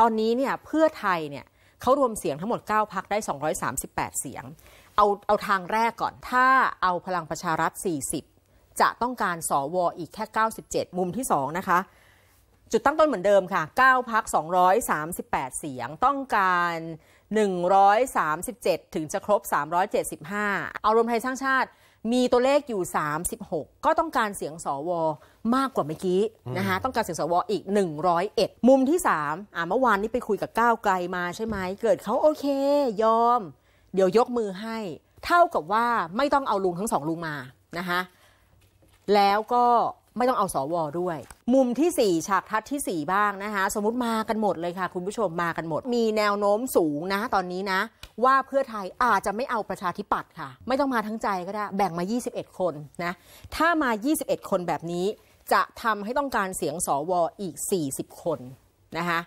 ตอนนี้เนี่ยเพื่อไทยเนี่ยเขารวมเสียงทั้งหมด 9พักได้ 238 เสียง เอาเอาทางแรกก่อนถ้าเอาพลังประชารัฐ40 จะต้องการสอวออีกแค่ 97 มุมที่ 2 นะคะ จุดตั้งต้นเหมือนเดิมค่ะ 9พัก238 เสียงต้องการ 137 ถึงจะครบ 375 เอารวมไทยสร้างชาติมีตัวเลขอยู่ 36 ก็ต้องการเสียงสว มากกว่าเมื่อกี้นะคะต้องการเสียงสวอีก 101 มุมที่ 3อ่าเมื่อวานนี้ไปคุยกับก้าวไกลมาใช่ไหมเกิดเขาโอเคยอม เดี๋ยวยกมือให้เท่ากับว่าไม่ต้องเอาลุงทั้งสองลุงมานะคะแล้วก็ไม่ต้องเอาสอวอด้วย มุมที่ 4ฉากทัดที่ 4 บ้างนะคะสมมติมากันหมดเลยค่ะ คุณผู้ชมมากันหมด มีแนวโน้มสูงนะตอนนี้นะ ว่าเพื่อไทยอาจจะไม่เอาประชาธิปัตย์ค่ะ ไม่ต้องมาทั้งใจก็ได้ แบ่งมา 21 คนนะ ถ้ามา 21 คนแบบนี้ จะทำให้ต้องการเสียงสอวออีก 40 คนนะคะ